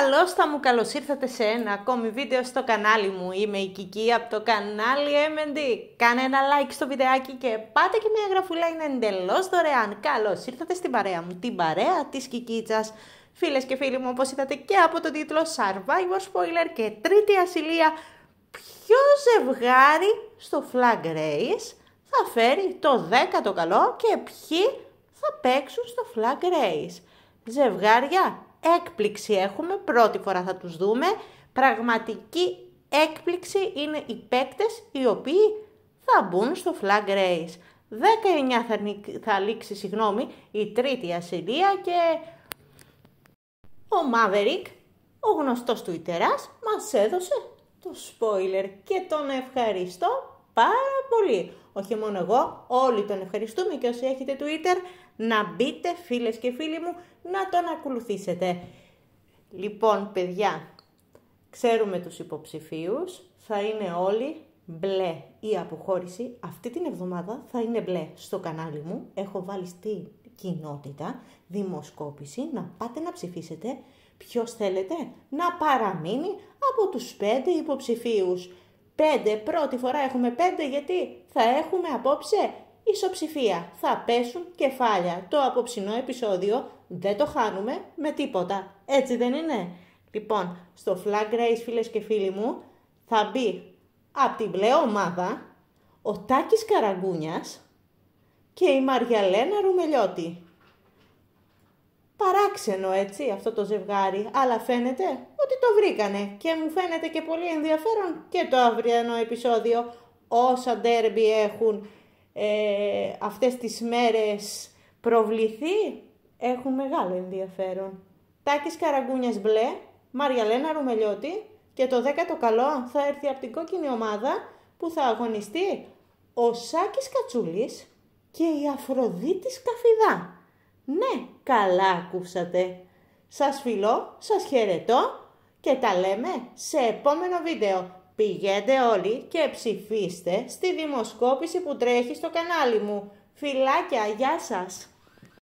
Καλώς θα μου καλώς ήρθατε σε ένα ακόμη βίντεο στο κανάλι μου. Είμαι η Κική από το κανάλι M&D. Κάνε ένα like στο βιντεάκι και πάτε και μια γραφουλά είναι εντελώς δωρεάν. Καλώς ήρθατε στην παρέα μου, την παρέα της Κικίτσας. Φίλες και φίλοι μου, όπως είδατε και από το τίτλο Survivor Spoiler και τρίτη ασυλία, ποιο ζευγάρι στο Flag Race θα φέρει το 10ο καλό και ποιοι θα παίξουν στο Flag Race. Ζευγάρια έκπληξη έχουμε, πρώτη φορά θα τους δούμε. Πραγματική έκπληξη είναι οι παίκτες οι οποίοι θα μπουν στο flag race. 19 θα, θα λήξει η τρίτη ασυλία και ο Maverick, ο γνωστός του Ιτεράς, μας έδωσε το spoiler και τον ευχαριστώ πάρα πολύ. Όχι μόνο εγώ, όλοι τον ευχαριστούμε και όσοι έχετε Twitter να μπείτε φίλες και φίλοι μου να τον ακολουθήσετε. Λοιπόν παιδιά, ξέρουμε τους υποψηφίους, θα είναι όλοι μπλε η αποχώρηση. Αυτή την εβδομάδα θα είναι μπλε στο κανάλι μου, έχω βάλει στη κοινότητα δημοσκόπηση να πάτε να ψηφίσετε ποιος θέλετε να παραμείνει από τους πέντε υποψηφίους. Πέντε, πρώτη φορά έχουμε πέντε γιατί θα έχουμε απόψε ισοψηφία. Θα πέσουν κεφάλια. Το απόψινό επεισόδιο δεν το χάνουμε με τίποτα. Έτσι δεν είναι. Λοιπόν, στο Flag Race φίλες και φίλοι μου θα μπει από την μπλε ομάδα ο Τάκης Καραγκούνιας και η Μαριαλένα Ρουμελιώτη. Παράξενο έτσι αυτό το ζευγάρι, αλλά φαίνεται ότι το βρήκανε και μου φαίνεται και πολύ ενδιαφέρον και το αυριανό επεισόδιο όσα ντέρμπι έχουν ε, αυτές τις μέρες προβληθεί έχουν μεγάλο ενδιαφέρον. Τάκης Καραγκούνιας Μπλε, Μαριαλένα Ρουμελιώτη και το δέκατο καλό θα έρθει από την κόκκινη ομάδα που θα αγωνιστεί ο Σάκης Κατσούλης και η Αφροδίτης Καφιδά. Ναι, καλά ακούσατε. Σας φιλώ, σας χαιρετώ και τα λέμε σε επόμενο βίντεο. πηγαίνετε όλοι και ψηφίστε στη δημοσκόπηση που τρέχει στο κανάλι μου. Φιλάκια, γεια σας!